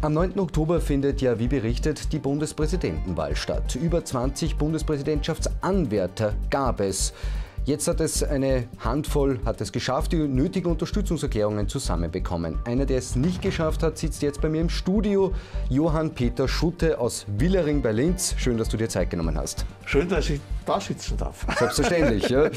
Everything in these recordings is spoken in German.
Am 9. Oktober findet ja, wie berichtet, die Bundespräsidentenwahl statt. Über 20 Bundespräsidentschaftsanwärter gab es. Jetzt hat es eine Handvoll, hat es geschafft, die nötigen Unterstützungserklärungen zusammenbekommen. Einer, der es nicht geschafft hat, sitzt jetzt bei mir im Studio, Johann Peter Schutte aus Willering bei Linz. Schön, dass du dir Zeit genommen hast. Schön, dass ich da sitzen darf. Selbstverständlich. ja.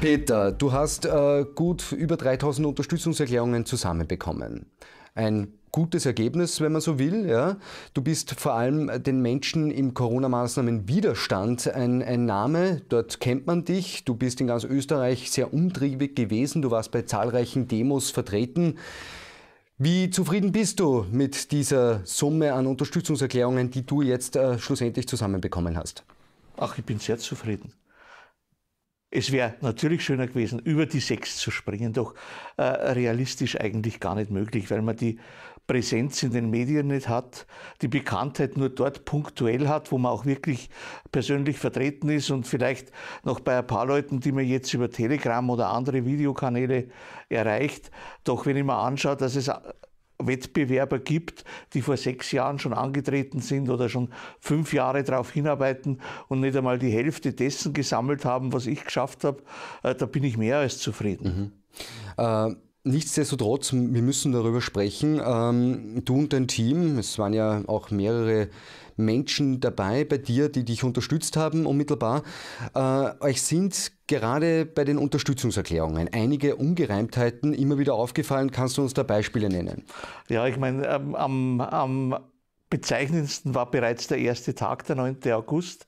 Peter, du hast äh, gut über 3000 Unterstützungserklärungen zusammenbekommen. Ein gutes Ergebnis, wenn man so will. Ja. Du bist vor allem äh, den Menschen im Corona-Maßnahmen-Widerstand ein, ein, Name. Dort kennt man dich. Du bist in ganz Österreich sehr umtriebig gewesen. Du warst bei zahlreichen Demos vertreten. Wie zufrieden bist du mit dieser Summe an Unterstützungserklärungen, die du jetzt äh, schlussendlich zusammenbekommen hast? Ach, ich bin sehr zufrieden. Es wäre natürlich schöner gewesen, über die sechs zu springen, doch äh, realistisch eigentlich gar nicht möglich, weil man die Präsenz in den Medien nicht hat, die Bekanntheit nur dort punktuell hat, wo man auch wirklich persönlich vertreten ist und vielleicht noch bei ein paar Leuten, die man jetzt über Telegram oder andere Videokanäle erreicht. Doch wenn ich mir anschaue, dass es äh, Wettbewerber gibt, die vor sechs Jahren schon angetreten sind oder schon fünf Jahre darauf hinarbeiten und nicht einmal die Hälfte dessen gesammelt haben, was ich geschafft habe, äh, da bin ich mehr als zufrieden. Mhm. Äh Nichtsdestotrotz, wir müssen darüber sprechen. Ähm, du und dein Team, es waren ja auch mehrere Menschen dabei bei dir, die dich unterstützt haben unmittelbar. Äh, euch sind gerade bei den Unterstützungserklärungen einige Ungereimtheiten immer wieder aufgefallen. Kannst du uns da Beispiele nennen? Ja, ich meine, ähm, am, am bezeichnendsten war bereits der erste Tag, der 9. August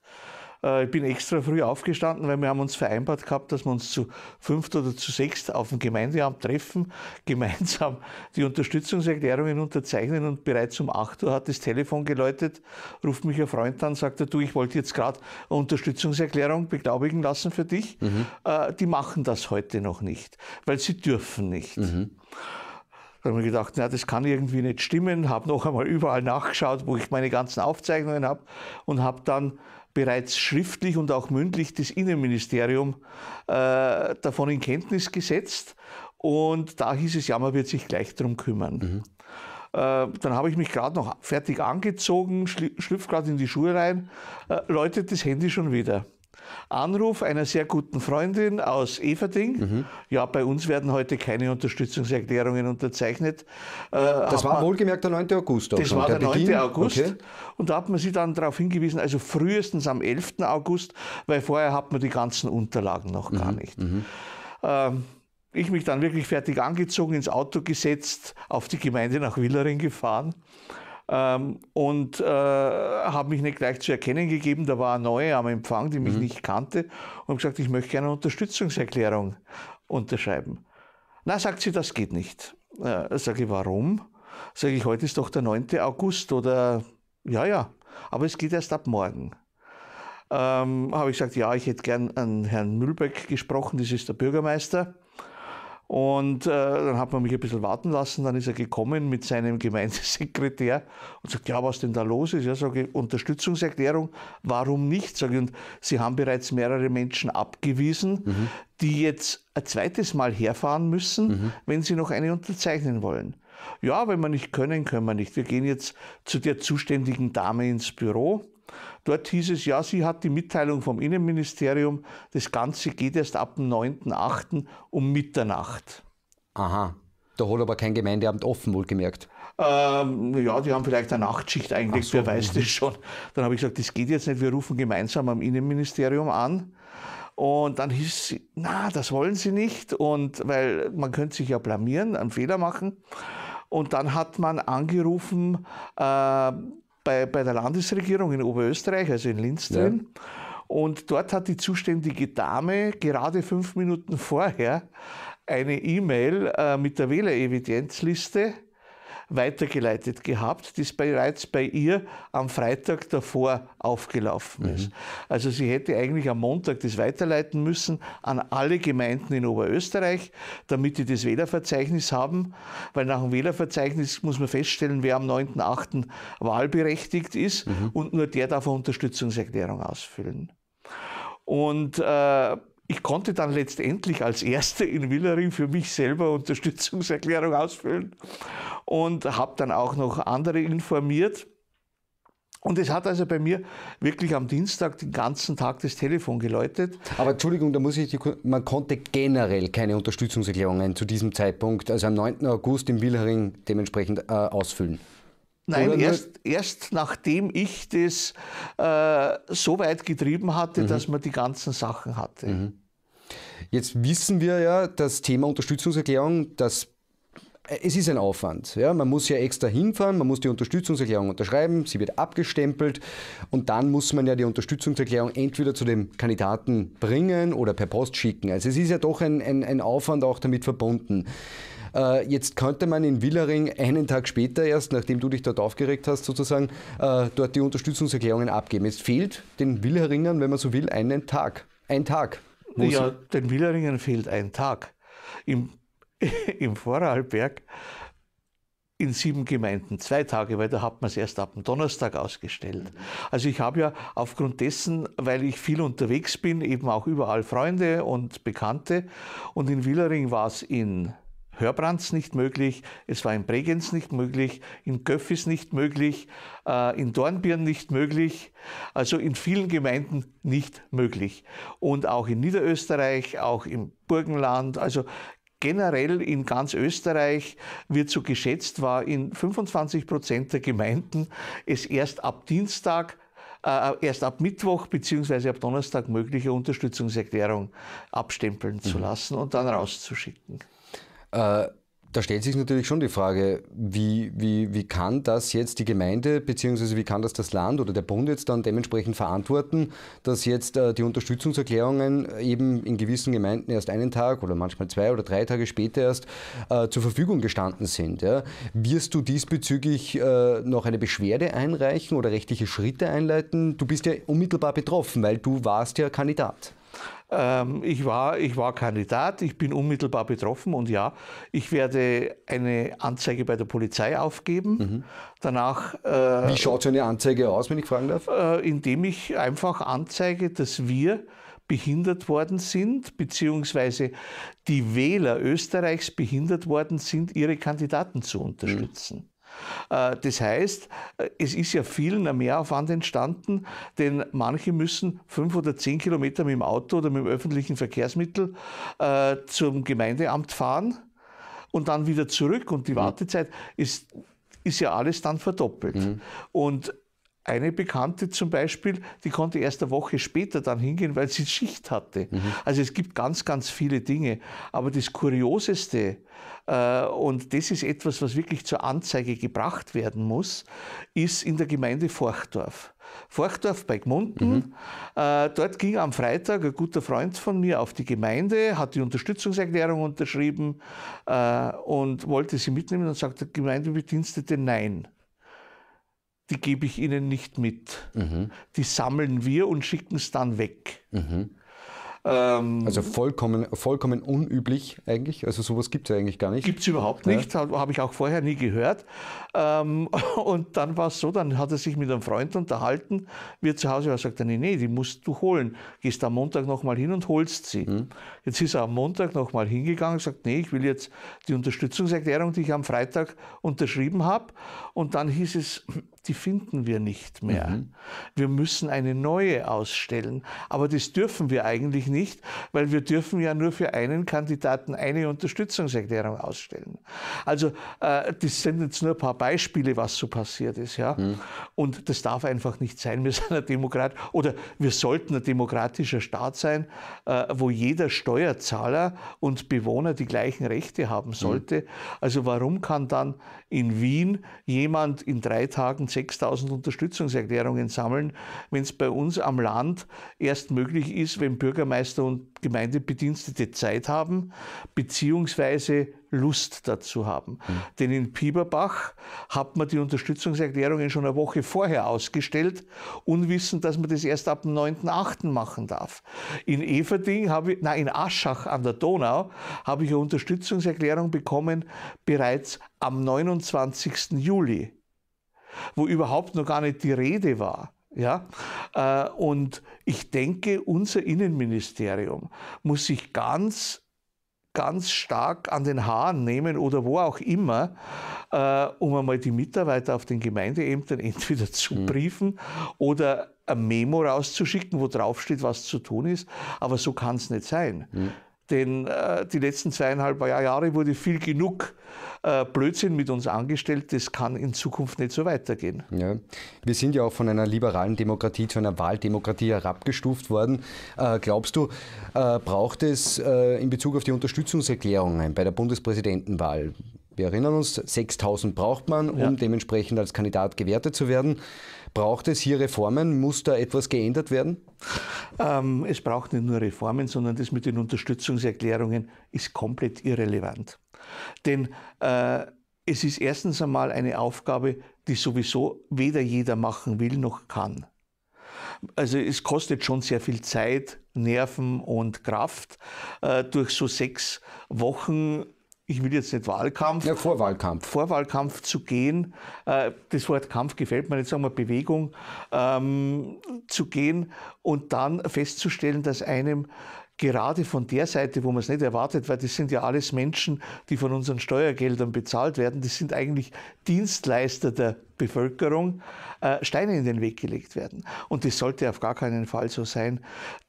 äh, ich bin extra früh aufgestanden, weil wir haben uns vereinbart gehabt, dass wir uns zu fünft oder zu sechst auf dem Gemeindeamt treffen, gemeinsam die Unterstützungserklärungen unterzeichnen und bereits um 8 Uhr hat das Telefon geläutet, ruft mich ein Freund an, sagt er, du, ich wollte jetzt gerade eine Unterstützungserklärung beglaubigen lassen für dich. Mhm. Äh, die machen das heute noch nicht, weil sie dürfen nicht. Mhm. Da habe ich mir gedacht, na, das kann irgendwie nicht stimmen, habe noch einmal überall nachgeschaut, wo ich meine ganzen Aufzeichnungen habe und habe dann bereits schriftlich und auch mündlich das Innenministerium äh, davon in Kenntnis gesetzt. Und da hieß es, ja, man wird sich gleich darum kümmern. Mhm. Äh, dann habe ich mich gerade noch fertig angezogen, schlüpfe gerade in die Schuhe rein, äh, läutet das Handy schon wieder. Anruf einer sehr guten Freundin aus Everding. Mhm. Ja, bei uns werden heute keine Unterstützungserklärungen unterzeichnet. Äh, das war man, wohlgemerkt der 9. August. Das schon. war der, der 9. August. Okay. Und da hat man sie dann darauf hingewiesen, also frühestens am 11. August, weil vorher hat man die ganzen Unterlagen noch gar mhm. nicht. Mhm. Ähm, ich mich dann wirklich fertig angezogen, ins Auto gesetzt, auf die Gemeinde nach Willering gefahren ähm, und äh, habe mich nicht gleich zu erkennen gegeben. Da war eine neue am Empfang, die mich mhm. nicht kannte und gesagt, ich möchte gerne eine Unterstützungserklärung unterschreiben. Na, sagt sie, das geht nicht. Äh, sage ich, warum? Sage ich, heute ist doch der 9. August oder ja, ja, aber es geht erst ab morgen. Ähm, habe ich gesagt, ja, ich hätte gern an Herrn Mühlbeck gesprochen, das ist der Bürgermeister. Und äh, dann hat man mich ein bisschen warten lassen. Dann ist er gekommen mit seinem Gemeindesekretär und sagt, ja, was denn da los ist? Ja, sage ich, Unterstützungserklärung, warum nicht? Sage ich, und Sie haben bereits mehrere Menschen abgewiesen, mhm. die jetzt ein zweites Mal herfahren müssen, mhm. wenn Sie noch eine unterzeichnen wollen. Ja, wenn wir nicht können, können wir nicht. Wir gehen jetzt zu der zuständigen Dame ins Büro Dort hieß es, ja, sie hat die Mitteilung vom Innenministerium, das Ganze geht erst ab dem 9.8. um Mitternacht. Aha. Da hat aber kein Gemeindeamt offen, wohlgemerkt. Ähm, ja, die haben vielleicht eine Nachtschicht eigentlich, so. wer weiß das schon. Dann habe ich gesagt, das geht jetzt nicht, wir rufen gemeinsam am Innenministerium an. Und dann hieß sie, na, das wollen sie nicht. Und weil man könnte sich ja blamieren, einen Fehler machen. Und dann hat man angerufen äh, bei, bei der Landesregierung in Oberösterreich, also in Linz drin. Und dort hat die zuständige Dame gerade fünf Minuten vorher eine E-Mail äh, mit der Wählerevidenzliste weitergeleitet gehabt, das bereits bei ihr am Freitag davor aufgelaufen mhm. ist. Also sie hätte eigentlich am Montag das weiterleiten müssen an alle Gemeinden in Oberösterreich, damit die das Wählerverzeichnis haben, weil nach dem Wählerverzeichnis muss man feststellen, wer am 9.8. wahlberechtigt ist mhm. und nur der darf eine Unterstützungserklärung ausfüllen. Und äh, ich konnte dann letztendlich als Erste in Willering für mich selber Unterstützungserklärung ausfüllen und habe dann auch noch andere informiert. Und es hat also bei mir wirklich am Dienstag den ganzen Tag das Telefon geläutet. Aber Entschuldigung, da muss ich, man konnte generell keine Unterstützungserklärungen zu diesem Zeitpunkt, also am 9. August in Wilhering dementsprechend äh, ausfüllen. Nein, erst, erst nachdem ich das äh, so weit getrieben hatte, mhm. dass man die ganzen Sachen hatte. Mhm. Jetzt wissen wir ja, das Thema Unterstützungserklärung, das äh, es ist ein Aufwand. Ja? Man muss ja extra hinfahren, man muss die Unterstützungserklärung unterschreiben, sie wird abgestempelt und dann muss man ja die Unterstützungserklärung entweder zu dem Kandidaten bringen oder per Post schicken. Also es ist ja doch ein, ein, ein Aufwand auch damit verbunden. Äh, jetzt könnte man in Willering einen Tag später erst, nachdem du dich dort aufgeregt hast, sozusagen, äh, dort die Unterstützungserklärungen abgeben. Es fehlt den Willeringern, wenn man so will, einen Tag. Ein Tag. Ja, den Willeringern fehlt ein Tag. Im, im Vorarlberg in sieben Gemeinden zwei Tage, weil da hat man es erst ab dem Donnerstag ausgestellt. Also ich habe ja aufgrund dessen, weil ich viel unterwegs bin, eben auch überall Freunde und Bekannte. Und in Willering war es in Hörbrands nicht möglich, es war in Bregenz nicht möglich, in Göffis nicht möglich, äh, in Dornbirn nicht möglich, also in vielen Gemeinden nicht möglich. Und auch in Niederösterreich, auch im Burgenland, also generell in ganz Österreich wird so geschätzt, war in 25 Prozent der Gemeinden es erst ab Dienstag äh, erst ab Mittwoch bzw. ab Donnerstag mögliche Unterstützungserklärung abstempeln mhm. zu lassen und dann rauszuschicken. Äh, da stellt sich natürlich schon die Frage, wie, wie, wie kann das jetzt die Gemeinde beziehungsweise wie kann das das Land oder der Bund jetzt dann dementsprechend verantworten, dass jetzt äh, die Unterstützungserklärungen eben in gewissen Gemeinden erst einen Tag oder manchmal zwei oder drei Tage später erst äh, zur Verfügung gestanden sind. Wirst du diesbezüglich noch eine Beschwerde einreichen oder rechtliche Schritte einleiten? Du bist ja unmittelbar betroffen, weil du warst ja Kandidat. Ähm, ich, war, ich war Kandidat, ich bin unmittelbar betroffen und ja, ich werde eine Anzeige bei der Polizei aufgeben. Mhm. Danach. Äh, Wie schaut so eine Anzeige aus, wenn ich fragen darf? Äh, indem ich einfach anzeige, dass wir behindert worden sind, beziehungsweise die Wähler Österreichs behindert worden sind, ihre Kandidaten zu mhm. unterstützen. Mhm. Äh, das heißt, äh, es ist ja vielen ein Mehraufwand entstanden, denn manche müssen fünf oder zehn Kilometer mit dem Auto oder mit dem öffentlichen Verkehrsmittel äh, zum Gemeindeamt fahren und dann wieder zurück und die mhm. Wartezeit ist, ist ja alles dann verdoppelt. Mhm. Und eine Bekannte zum Beispiel, die konnte erst eine Woche später dann hingehen, weil sie Schicht hatte. Mhm. Also es gibt ganz, ganz viele Dinge. Aber das Kurioseste, äh, und das ist etwas, was wirklich zur Anzeige gebracht werden muss, ist in der Gemeinde Forchdorf. Forchdorf bei Gmunden. Mhm. Äh, dort ging am Freitag ein guter Freund von mir auf die Gemeinde, hat die Unterstützungserklärung unterschrieben äh, und wollte sie mitnehmen und sagte Gemeindebedienstete nein die gebe ich ihnen nicht mit. Mhm. Die sammeln wir und schicken es dann weg. Mhm. Ähm, also vollkommen, vollkommen unüblich eigentlich. Also sowas gibt es ja eigentlich gar nicht. Gibt es überhaupt nicht, ja. habe ich auch vorher nie gehört. Ähm, und dann war es so, dann hat er sich mit einem Freund unterhalten, wir zu Hause, er sagt, nee, nee, die musst du holen. Gehst am Montag nochmal hin und holst sie. Mhm. Jetzt ist er am Montag nochmal hingegangen und sagt, nee, ich will jetzt die Unterstützungserklärung, die ich am Freitag unterschrieben habe. Und dann hieß es, die finden wir nicht mehr. Mhm. Wir müssen eine neue ausstellen. Aber das dürfen wir eigentlich nicht, weil wir dürfen ja nur für einen Kandidaten eine Unterstützungserklärung ausstellen. Also äh, das sind jetzt nur ein paar Beispiele, was so passiert ist. Ja? Mhm. Und das darf einfach nicht sein. Wir sind ein Demokrat oder wir sollten ein demokratischer Staat sein, äh, wo jeder Steuerzahler und Bewohner die gleichen Rechte haben hm. sollte. Mhm. Also warum kann dann in Wien jemand in drei Tagen 6000 Unterstützungserklärungen sammeln, wenn es bei uns am Land erst möglich ist, wenn Bürgermeister Bürgermeister und Gemeindebedienstete Zeit haben, beziehungsweise Lust dazu haben. Mhm. Denn in Pieperbach hat man die Unterstützungserklärungen schon eine Woche vorher ausgestellt, unwissend, dass man das erst ab dem 9.8. machen darf. In Everding habe ich, na, in Aschach an der Donau habe ich eine Unterstützungserklärung bekommen bereits am 29. Juli, wo überhaupt noch gar nicht die Rede war ja? Äh, und ich denke, unser Innenministerium muss sich ganz, ganz stark an den Haaren nehmen oder wo auch immer, äh, um einmal die Mitarbeiter auf den Gemeindeämtern entweder zu mhm. briefen oder ein Memo rauszuschicken, wo draufsteht, was zu tun ist. Aber so kann es nicht sein. Mhm. Denn äh, die letzten zweieinhalb Jahre wurde viel genug äh, Blödsinn mit uns angestellt. Das kann in Zukunft nicht so weitergehen. Ja. Wir sind ja auch von einer liberalen Demokratie zu einer Wahldemokratie herabgestuft worden. Äh, glaubst du, äh, braucht es äh, in Bezug auf die Unterstützungserklärungen bei der Bundespräsidentenwahl? Wir erinnern uns, 6000 braucht man, um ja. dementsprechend als Kandidat gewertet zu werden. Braucht es hier Reformen? Muss da etwas geändert werden? Ähm, es braucht nicht nur Reformen, sondern das mit den Unterstützungserklärungen ist komplett irrelevant. Denn äh, es ist erstens einmal eine Aufgabe, die sowieso weder jeder machen will noch kann. Also es kostet schon sehr viel Zeit, Nerven und Kraft, äh, durch so sechs Wochen ich will jetzt nicht Wahlkampf. Ja, Vorwahlkampf. Vorwahlkampf zu gehen. Äh, das Wort Kampf gefällt mir nicht, sagen wir Bewegung ähm, zu gehen und dann festzustellen, dass einem gerade von der Seite, wo man es nicht erwartet, weil das sind ja alles Menschen, die von unseren Steuergeldern bezahlt werden, das sind eigentlich Dienstleister der Bevölkerung, äh, Steine in den Weg gelegt werden. Und das sollte auf gar keinen Fall so sein.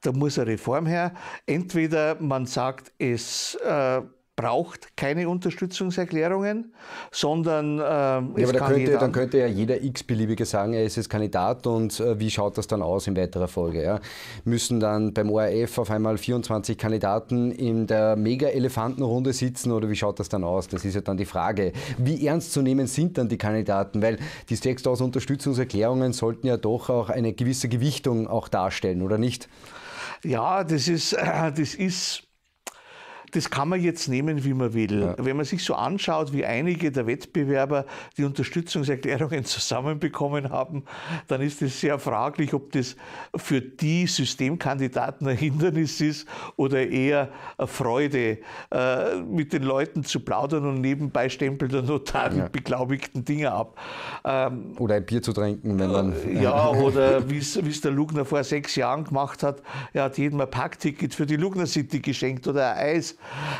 Da muss eine Reform her. Entweder man sagt, es äh, braucht keine Unterstützungserklärungen, sondern äh, ja, aber da könnte, dann könnte ja jeder x-beliebige sagen, er ist jetzt Kandidat und äh, wie schaut das dann aus in weiterer Folge? Ja? Müssen dann beim ORF auf einmal 24 Kandidaten in der Mega-Elefantenrunde sitzen oder wie schaut das dann aus? Das ist ja dann die Frage. Wie ernst zu nehmen sind dann die Kandidaten? Weil die 6000 Unterstützungserklärungen sollten ja doch auch eine gewisse Gewichtung auch darstellen, oder nicht? Ja, das ist, das ist das kann man jetzt nehmen, wie man will. Ja. Wenn man sich so anschaut, wie einige der Wettbewerber die Unterstützungserklärungen zusammenbekommen haben, dann ist es sehr fraglich, ob das für die Systemkandidaten ein Hindernis ist oder eher eine Freude, äh, mit den Leuten zu plaudern und nebenbei Stempel der Notar die ja. beglaubigten Dinge ab. Ähm, oder ein Bier zu trinken, wenn man. Ja, oder wie es der Lugner vor sechs Jahren gemacht hat, er hat jedem ein Packticket für die Lugner City geschenkt oder ein Eis.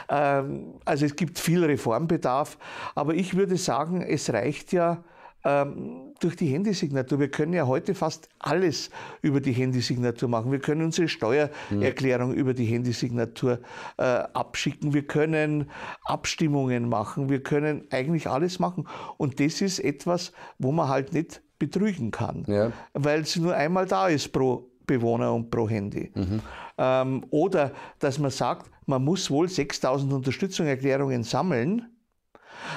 Ähm, also es gibt viel Reformbedarf, aber ich würde sagen, es reicht ja ähm, durch die Handysignatur. Wir können ja heute fast alles über die Handysignatur machen. Wir können unsere Steuererklärung mhm. über die Handysignatur äh, abschicken. Wir können Abstimmungen machen. Wir können eigentlich alles machen. Und das ist etwas, wo man halt nicht betrügen kann, ja. weil es nur einmal da ist pro Bewohner und pro Handy. Mhm. Ähm, oder dass man sagt, man muss wohl 6000 Unterstützungserklärungen sammeln,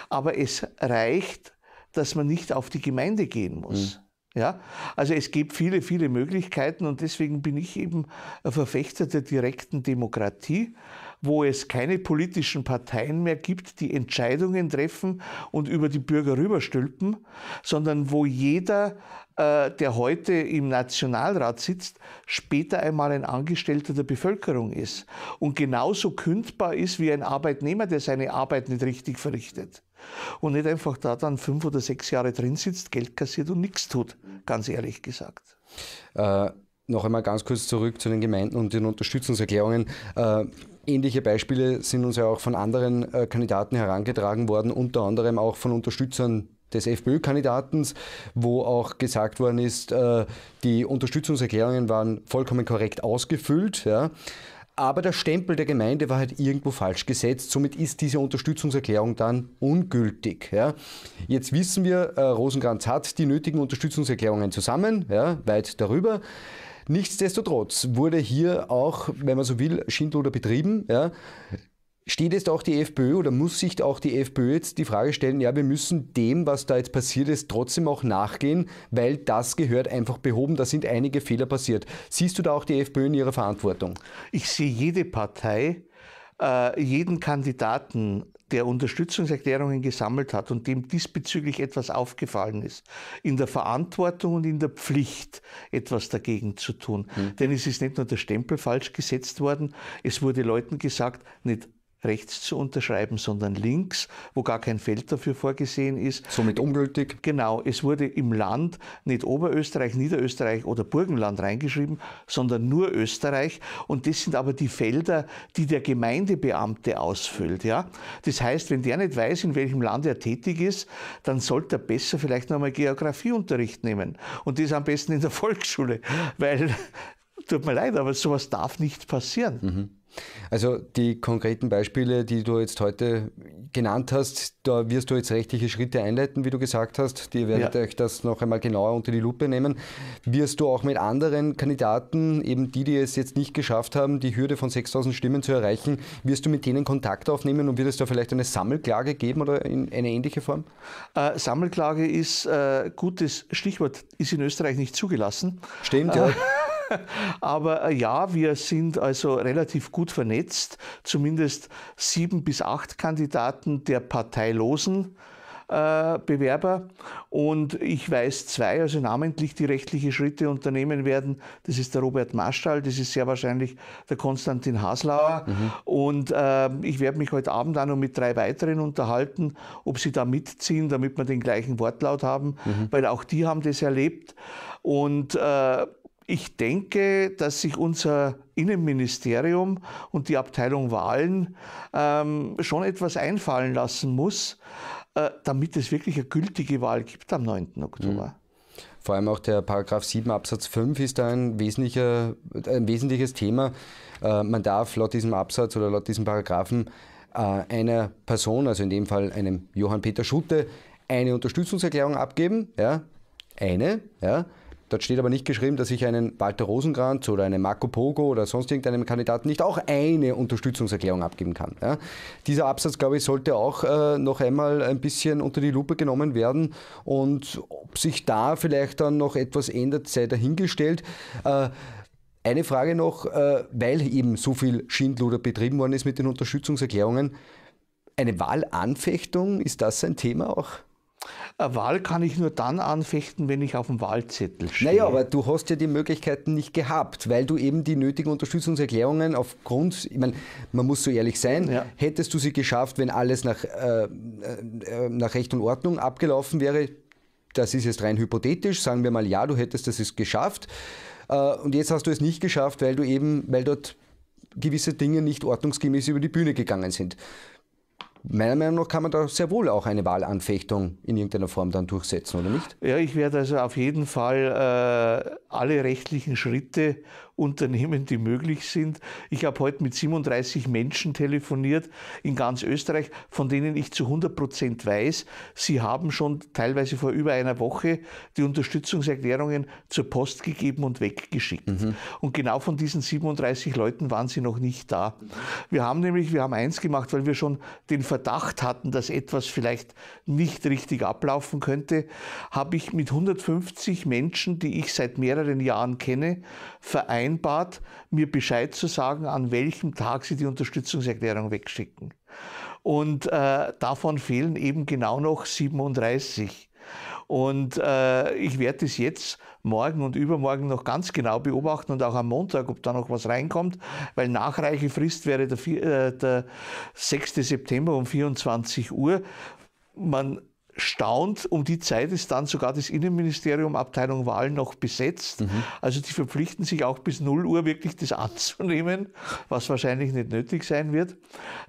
aber es reicht, dass man nicht auf die Gemeinde gehen muss. Mhm. Ja? Also es gibt viele, viele Möglichkeiten und deswegen bin ich eben ein Verfechter der direkten Demokratie, wo es keine politischen Parteien mehr gibt, die Entscheidungen treffen und über die Bürger rüberstülpen, sondern wo jeder, äh, der heute im Nationalrat sitzt, später einmal ein Angestellter der Bevölkerung ist und genauso kündbar ist wie ein Arbeitnehmer, der seine Arbeit nicht richtig verrichtet. Und nicht einfach da dann fünf oder sechs Jahre drin sitzt, Geld kassiert und nichts tut, ganz ehrlich gesagt. Äh, noch einmal ganz kurz zurück zu den Gemeinden und den Unterstützungserklärungen. Äh, ähnliche Beispiele sind uns ja auch von anderen äh, Kandidaten herangetragen worden, unter anderem auch von Unterstützern des FPÖ-Kandidaten, wo auch gesagt worden ist, äh, die Unterstützungserklärungen waren vollkommen korrekt ausgefüllt. Ja. Aber der Stempel der Gemeinde war halt irgendwo falsch gesetzt. Somit ist diese Unterstützungserklärung dann ungültig. Ja. Jetzt wissen wir, äh, Rosenkranz hat die nötigen Unterstützungserklärungen zusammen, ja, weit darüber. Nichtsdestotrotz wurde hier auch, wenn man so will, Schindluder betrieben. Ja. Steht jetzt auch die FPÖ oder muss sich auch die FPÖ jetzt die Frage stellen, ja, wir müssen dem, was da jetzt passiert ist, trotzdem auch nachgehen, weil das gehört einfach behoben, da sind einige Fehler passiert. Siehst du da auch die FPÖ in ihrer Verantwortung? Ich sehe jede Partei, äh, jeden Kandidaten, der Unterstützungserklärungen gesammelt hat und dem diesbezüglich etwas aufgefallen ist, in der Verantwortung und in der Pflicht etwas dagegen zu tun. Mhm. Denn es ist nicht nur der Stempel falsch gesetzt worden, es wurde Leuten gesagt, nicht rechts zu unterschreiben, sondern links, wo gar kein Feld dafür vorgesehen ist. Somit ungültig. Genau, es wurde im Land nicht Oberösterreich, Niederösterreich oder Burgenland reingeschrieben, sondern nur Österreich. Und das sind aber die Felder, die der Gemeindebeamte ausfüllt. Ja? Das heißt, wenn der nicht weiß, in welchem Land er tätig ist, dann sollte er besser vielleicht nochmal Geografieunterricht nehmen. Und das am besten in der Volksschule, weil, tut mir leid, aber sowas darf nicht passieren. Mhm. Also die konkreten Beispiele, die du jetzt heute genannt hast, da wirst du jetzt rechtliche Schritte einleiten, wie du gesagt hast. Die werdet ja. euch das noch einmal genauer unter die Lupe nehmen. Wirst du auch mit anderen Kandidaten, eben die, die es jetzt nicht geschafft haben, die Hürde von 6000 Stimmen zu erreichen, wirst du mit denen Kontakt aufnehmen und wird es da vielleicht eine Sammelklage geben oder in eine ähnliche Form? Äh, Sammelklage ist äh, gutes Stichwort, ist in Österreich nicht zugelassen. Stimmt, äh, ja. Aber äh, ja, wir sind also relativ gut vernetzt. Zumindest sieben bis acht Kandidaten der parteilosen äh, Bewerber. Und ich weiß zwei, also namentlich die rechtliche Schritte unternehmen werden. Das ist der Robert Marschall, das ist sehr wahrscheinlich der Konstantin Haslauer. Mhm. Und äh, ich werde mich heute Abend auch noch mit drei weiteren unterhalten, ob sie da mitziehen, damit wir den gleichen Wortlaut haben, mhm. weil auch die haben das erlebt. Und äh, ich denke, dass sich unser Innenministerium und die Abteilung Wahlen ähm, schon etwas einfallen lassen muss, äh, damit es wirklich eine gültige Wahl gibt am 9. Oktober. Mhm. Vor allem auch der Paragraph 7 Absatz 5 ist da ein, wesentlicher, ein wesentliches Thema. Äh, man darf laut diesem Absatz oder laut diesem Paragraphen äh, einer Person, also in dem Fall einem Johann Peter Schutte, eine Unterstützungserklärung abgeben. Ja? Eine, ja Dort steht aber nicht geschrieben, dass ich einen Walter Rosenkranz oder einen Marco Pogo oder sonst irgendeinem Kandidaten nicht auch eine Unterstützungserklärung abgeben kann. Ja. Dieser Absatz, glaube ich, sollte auch äh, noch einmal ein bisschen unter die Lupe genommen werden und ob sich da vielleicht dann noch etwas ändert, sei dahingestellt. Äh, eine Frage noch, äh, weil eben so viel Schindluder betrieben worden ist mit den Unterstützungserklärungen. Eine Wahlanfechtung, ist das ein Thema auch? Eine Wahl kann ich nur dann anfechten, wenn ich auf dem Wahlzettel stehe. Naja, aber du hast ja die Möglichkeiten nicht gehabt, weil du eben die nötigen Unterstützungserklärungen aufgrund, ich meine, man muss so ehrlich sein, ja. hättest du sie geschafft, wenn alles nach, äh, äh, nach Recht und Ordnung abgelaufen wäre, das ist jetzt rein hypothetisch, sagen wir mal ja, du hättest das geschafft. Äh, und jetzt hast du es nicht geschafft, weil du eben, weil dort gewisse Dinge nicht ordnungsgemäß über die Bühne gegangen sind meiner Meinung nach kann man da sehr wohl auch eine Wahlanfechtung in irgendeiner Form dann durchsetzen, oder nicht? Ja, ich werde also auf jeden Fall äh, alle rechtlichen Schritte Unternehmen, die möglich sind. Ich habe heute mit 37 Menschen telefoniert in ganz Österreich, von denen ich zu 100 Prozent weiß, sie haben schon teilweise vor über einer Woche die Unterstützungserklärungen zur Post gegeben und weggeschickt. Mhm. Und genau von diesen 37 Leuten waren sie noch nicht da. Wir haben nämlich, wir haben eins gemacht, weil wir schon den Verdacht hatten, dass etwas vielleicht nicht richtig ablaufen könnte, habe ich mit 150 Menschen, die ich seit mehreren Jahren kenne, vereint vereinbart, mir Bescheid zu sagen, an welchem Tag sie die Unterstützungserklärung wegschicken. Und äh, davon fehlen eben genau noch 37. Und äh, ich werde es jetzt morgen und übermorgen noch ganz genau beobachten und auch am Montag, ob da noch was reinkommt, weil nachreiche Frist wäre der, äh, der 6. September um 24 Uhr. Man staunt, um die Zeit ist dann sogar das Innenministerium Abteilung Wahlen noch besetzt. Mhm. Also die verpflichten sich auch bis 0 Uhr wirklich das anzunehmen, was wahrscheinlich nicht nötig sein wird.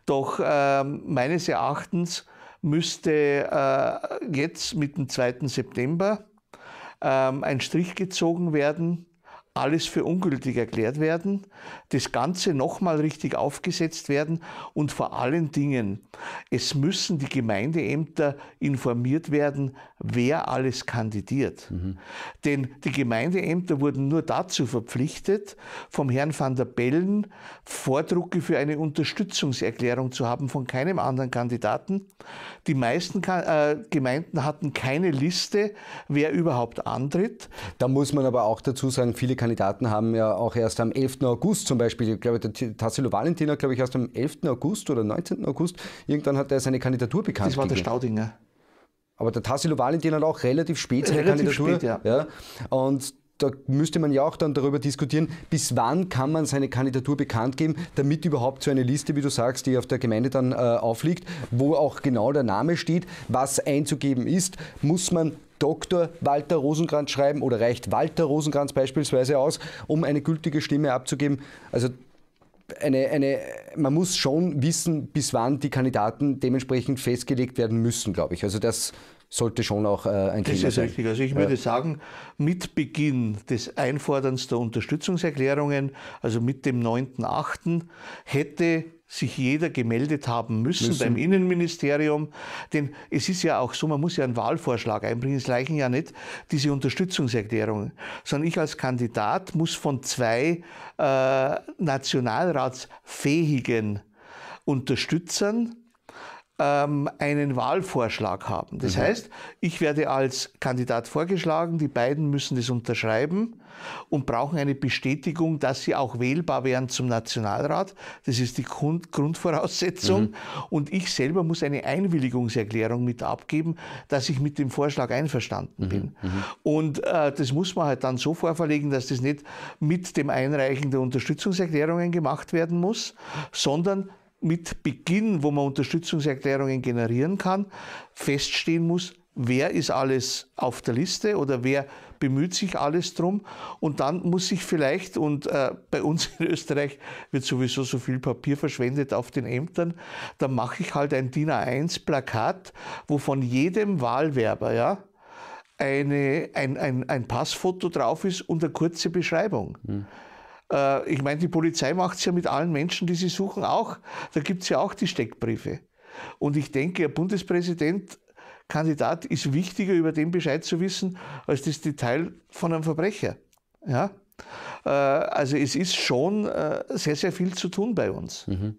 Doch äh, meines Erachtens müsste äh, jetzt mit dem 2. September äh, ein Strich gezogen werden alles für ungültig erklärt werden, das Ganze nochmal richtig aufgesetzt werden und vor allen Dingen, es müssen die Gemeindeämter informiert werden, wer alles kandidiert. Mhm. Denn die Gemeindeämter wurden nur dazu verpflichtet, vom Herrn van der Bellen Vordrucke für eine Unterstützungserklärung zu haben von keinem anderen Kandidaten. Die meisten äh, Gemeinden hatten keine Liste, wer überhaupt antritt. Da muss man aber auch dazu sagen, viele Kandidaten Kandidaten haben ja auch erst am 11. August zum Beispiel, ich glaube, der Tassilo Valentin hat, glaube ich, erst am 11. August oder 19. August, irgendwann hat er seine Kandidatur bekannt. Das war gegeben. der Staudinger. Aber der Tassilo Valentin hat auch relativ spät seine relativ Kandidatur. Spät, ja. ja. Und da müsste man ja auch dann darüber diskutieren, bis wann kann man seine Kandidatur bekannt geben, damit überhaupt so eine Liste, wie du sagst, die auf der Gemeinde dann äh, aufliegt, wo auch genau der Name steht, was einzugeben ist, muss man Dr. Walter Rosenkranz schreiben oder reicht Walter Rosenkranz beispielsweise aus, um eine gültige Stimme abzugeben? Also eine, eine, man muss schon wissen, bis wann die Kandidaten dementsprechend festgelegt werden müssen, glaube ich. Also das sollte schon auch äh, ein Thema sein. Das ist richtig. Also ich ja. würde sagen, mit Beginn des Einforderns der Unterstützungserklärungen, also mit dem 9.8., hätte sich jeder gemeldet haben müssen, müssen, beim Innenministerium. Denn es ist ja auch so, man muss ja einen Wahlvorschlag einbringen. Es reichen ja nicht diese Unterstützungserklärungen, sondern ich als Kandidat muss von zwei äh, nationalratsfähigen Unterstützern ähm, einen Wahlvorschlag haben. Das mhm. heißt, ich werde als Kandidat vorgeschlagen, die beiden müssen das unterschreiben und brauchen eine Bestätigung, dass sie auch wählbar werden zum Nationalrat. Das ist die Grund Grundvoraussetzung. Mhm. Und ich selber muss eine Einwilligungserklärung mit abgeben, dass ich mit dem Vorschlag einverstanden mhm. bin. Mhm. Und äh, das muss man halt dann so vorverlegen, dass das nicht mit dem Einreichen der Unterstützungserklärungen gemacht werden muss, sondern mit Beginn, wo man Unterstützungserklärungen generieren kann, feststehen muss, wer ist alles auf der Liste oder wer bemüht sich alles drum. Und dann muss ich vielleicht, und äh, bei uns in Österreich wird sowieso so viel Papier verschwendet auf den Ämtern, dann mache ich halt ein DIN A1-Plakat, wo von jedem Wahlwerber, ja, eine, ein, ein, ein Passfoto drauf ist und eine kurze Beschreibung. Mhm. Äh, ich meine, die Polizei macht es ja mit allen Menschen, die sie suchen, auch. Da gibt es ja auch die Steckbriefe. Und ich denke, ein Bundespräsident Kandidat ist wichtiger, über den Bescheid zu wissen, als das Detail von einem Verbrecher. Ja? Äh, also es ist schon äh, sehr, sehr viel zu tun bei uns. Mhm.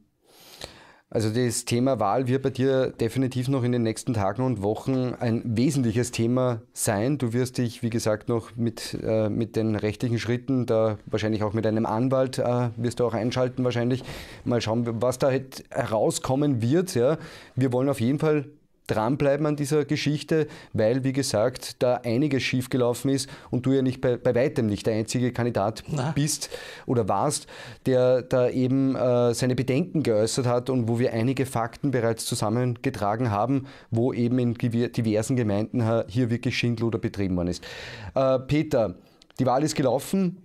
Also das Thema Wahl wird bei dir definitiv noch in den nächsten Tagen und Wochen ein wesentliches Thema sein. Du wirst dich, wie gesagt, noch mit, äh, mit den rechtlichen Schritten, da wahrscheinlich auch mit einem Anwalt, äh, wirst du auch einschalten wahrscheinlich. Mal schauen, was da halt herauskommen wird. Ja. Wir wollen auf jeden Fall dranbleiben an dieser Geschichte, weil, wie gesagt, da einiges schiefgelaufen ist und du ja nicht bei, bei weitem nicht der einzige Kandidat Na. bist oder warst, der da eben äh, seine Bedenken geäußert hat und wo wir einige Fakten bereits zusammengetragen haben, wo eben in diversen Gemeinden äh, hier wirklich Schindluder betrieben worden ist. Äh, Peter, die Wahl ist gelaufen.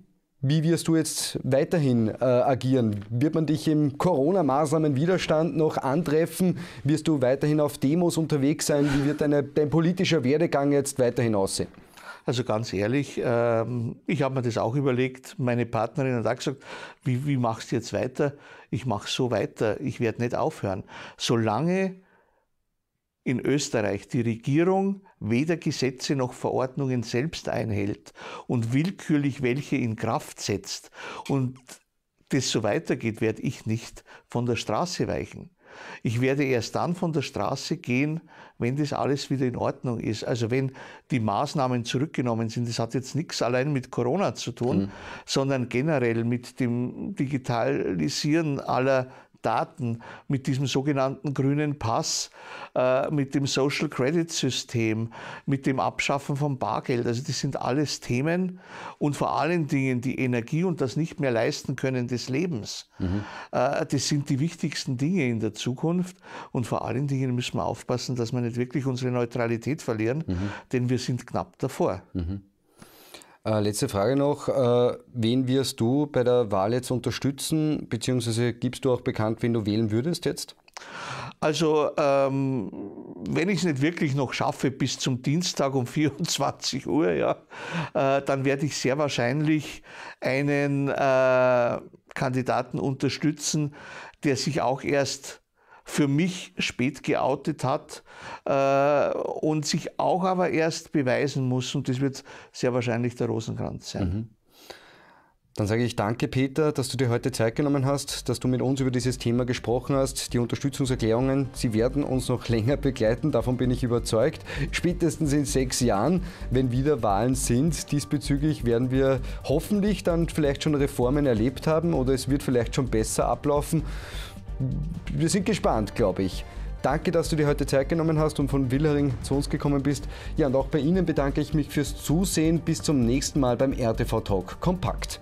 Wie wirst du jetzt weiterhin äh, agieren? Wird man dich im Corona-Maßnahmen-Widerstand noch antreffen? Wirst du weiterhin auf Demos unterwegs sein? Wie wird deine, dein politischer Werdegang jetzt weiterhin aussehen? Also ganz ehrlich, ähm, ich habe mir das auch überlegt. Meine Partnerin hat auch gesagt, wie, wie machst du jetzt weiter? Ich mache so weiter. Ich werde nicht aufhören. Solange in Österreich die Regierung weder Gesetze noch Verordnungen selbst einhält und willkürlich welche in Kraft setzt und das so weitergeht, werde ich nicht von der Straße weichen. Ich werde erst dann von der Straße gehen, wenn das alles wieder in Ordnung ist. Also wenn die Maßnahmen zurückgenommen sind. Das hat jetzt nichts allein mit Corona zu tun, mhm. sondern generell mit dem Digitalisieren aller Daten, mit diesem sogenannten grünen Pass, äh, mit dem Social Credit System, mit dem Abschaffen von Bargeld. Also das sind alles Themen und vor allen Dingen die Energie und das nicht mehr leisten können des Lebens. Mhm. Äh, das sind die wichtigsten Dinge in der Zukunft und vor allen Dingen müssen wir aufpassen, dass wir nicht wirklich unsere Neutralität verlieren, mhm. denn wir sind knapp davor. Mhm. Äh, letzte Frage noch. Äh, wen wirst du bei der Wahl jetzt unterstützen, beziehungsweise gibst du auch bekannt, wen du wählen würdest jetzt? Also, ähm, wenn ich es nicht wirklich noch schaffe bis zum Dienstag um 24 Uhr, ja, äh, dann werde ich sehr wahrscheinlich einen äh, Kandidaten unterstützen, der sich auch erst für mich spät geoutet hat äh, und sich auch aber erst beweisen muss. Und das wird sehr wahrscheinlich der Rosenkranz sein. Mhm. Dann sage ich danke, Peter, dass du dir heute Zeit genommen hast, dass du mit uns über dieses Thema gesprochen hast. Die Unterstützungserklärungen, sie werden uns noch länger begleiten, davon bin ich überzeugt. Spätestens in sechs Jahren, wenn wieder Wahlen sind, diesbezüglich werden wir hoffentlich dann vielleicht schon Reformen erlebt haben oder es wird vielleicht schon besser ablaufen wir sind gespannt, glaube ich. Danke, dass du dir heute Zeit genommen hast und von Willering zu uns gekommen bist. Ja, und auch bei Ihnen bedanke ich mich fürs Zusehen. Bis zum nächsten Mal beim RTV Talk Kompakt.